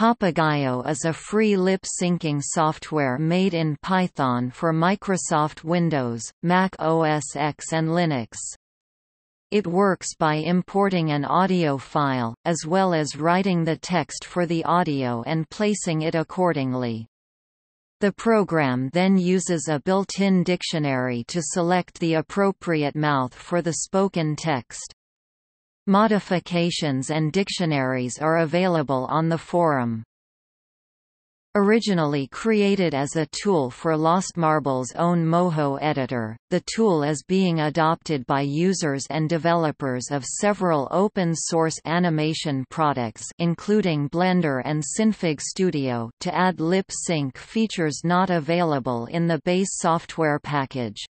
Papagayo is a free lip-syncing software made in Python for Microsoft Windows, Mac OS X and Linux. It works by importing an audio file, as well as writing the text for the audio and placing it accordingly. The program then uses a built-in dictionary to select the appropriate mouth for the spoken text. Modifications and dictionaries are available on the forum. Originally created as a tool for Lost Marble's own Moho editor, the tool is being adopted by users and developers of several open-source animation products including Blender and Synfig Studio to add lip sync features not available in the base software package.